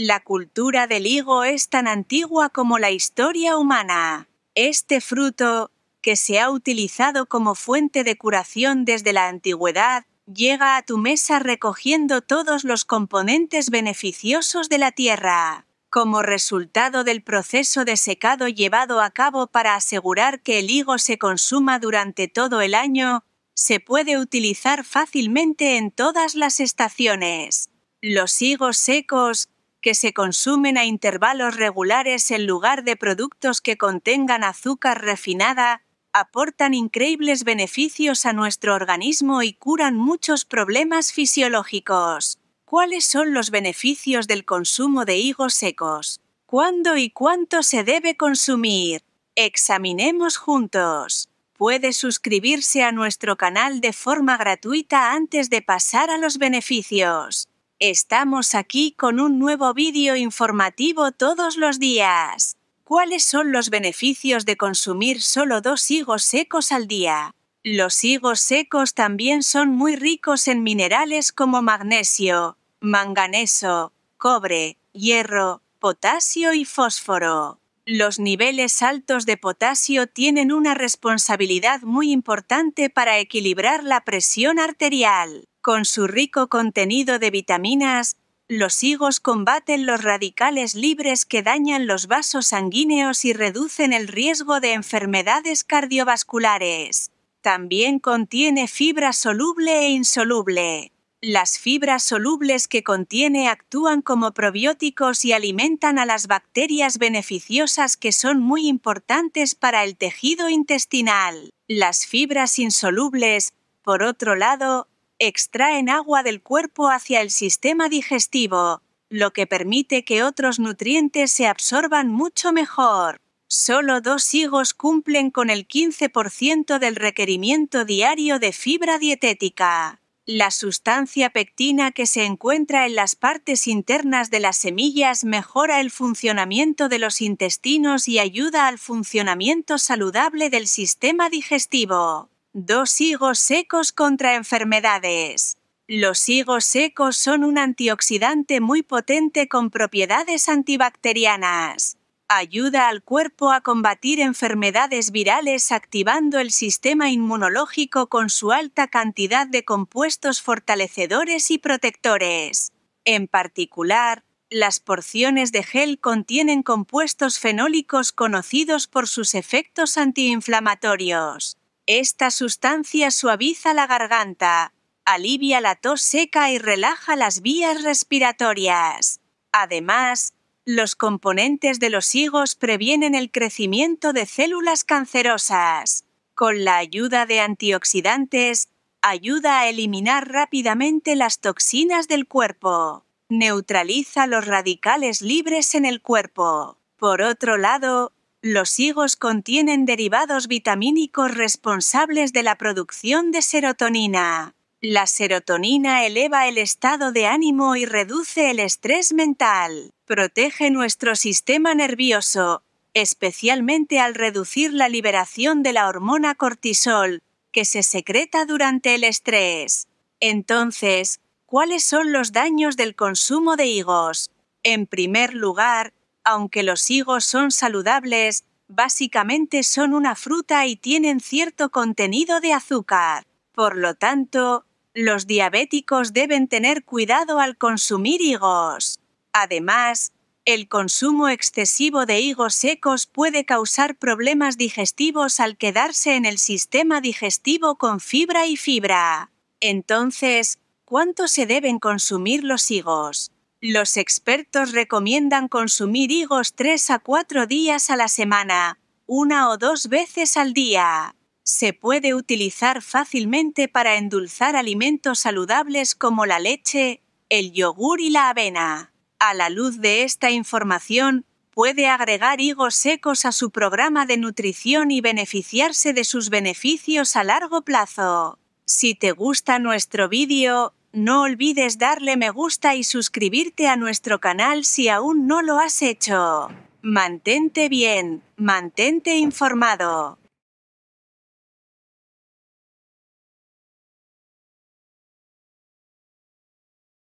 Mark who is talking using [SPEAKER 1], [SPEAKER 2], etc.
[SPEAKER 1] La cultura del higo es tan antigua como la historia humana. Este fruto, que se ha utilizado como fuente de curación desde la antigüedad, llega a tu mesa recogiendo todos los componentes beneficiosos de la tierra. Como resultado del proceso de secado llevado a cabo para asegurar que el higo se consuma durante todo el año, se puede utilizar fácilmente en todas las estaciones. Los higos secos, que se consumen a intervalos regulares en lugar de productos que contengan azúcar refinada, aportan increíbles beneficios a nuestro organismo y curan muchos problemas fisiológicos. ¿Cuáles son los beneficios del consumo de higos secos? ¿Cuándo y cuánto se debe consumir? Examinemos juntos. Puede suscribirse a nuestro canal de forma gratuita antes de pasar a los beneficios. Estamos aquí con un nuevo vídeo informativo todos los días. ¿Cuáles son los beneficios de consumir solo dos higos secos al día? Los higos secos también son muy ricos en minerales como magnesio, manganeso, cobre, hierro, potasio y fósforo. Los niveles altos de potasio tienen una responsabilidad muy importante para equilibrar la presión arterial. Con su rico contenido de vitaminas, los higos combaten los radicales libres que dañan los vasos sanguíneos y reducen el riesgo de enfermedades cardiovasculares. También contiene fibra soluble e insoluble. Las fibras solubles que contiene actúan como probióticos y alimentan a las bacterias beneficiosas que son muy importantes para el tejido intestinal. Las fibras insolubles, por otro lado, extraen agua del cuerpo hacia el sistema digestivo, lo que permite que otros nutrientes se absorban mucho mejor. Solo dos higos cumplen con el 15% del requerimiento diario de fibra dietética. La sustancia pectina que se encuentra en las partes internas de las semillas mejora el funcionamiento de los intestinos y ayuda al funcionamiento saludable del sistema digestivo. Dos higos secos contra enfermedades. Los higos secos son un antioxidante muy potente con propiedades antibacterianas. Ayuda al cuerpo a combatir enfermedades virales activando el sistema inmunológico con su alta cantidad de compuestos fortalecedores y protectores. En particular, las porciones de gel contienen compuestos fenólicos conocidos por sus efectos antiinflamatorios. Esta sustancia suaviza la garganta, alivia la tos seca y relaja las vías respiratorias. Además, los componentes de los higos previenen el crecimiento de células cancerosas. Con la ayuda de antioxidantes, ayuda a eliminar rápidamente las toxinas del cuerpo. Neutraliza los radicales libres en el cuerpo. Por otro lado, los higos contienen derivados vitamínicos responsables de la producción de serotonina. La serotonina eleva el estado de ánimo y reduce el estrés mental. Protege nuestro sistema nervioso, especialmente al reducir la liberación de la hormona cortisol, que se secreta durante el estrés. Entonces, ¿cuáles son los daños del consumo de higos? En primer lugar, aunque los higos son saludables, básicamente son una fruta y tienen cierto contenido de azúcar. Por lo tanto, los diabéticos deben tener cuidado al consumir higos. Además, el consumo excesivo de higos secos puede causar problemas digestivos al quedarse en el sistema digestivo con fibra y fibra. Entonces, ¿cuánto se deben consumir los higos? Los expertos recomiendan consumir higos 3 a 4 días a la semana, una o dos veces al día. Se puede utilizar fácilmente para endulzar alimentos saludables como la leche, el yogur y la avena. A la luz de esta información, puede agregar higos secos a su programa de nutrición y beneficiarse de sus beneficios a largo plazo. Si te gusta nuestro vídeo, no olvides darle me gusta y suscribirte a nuestro canal si aún no lo has hecho. Mantente bien, mantente informado.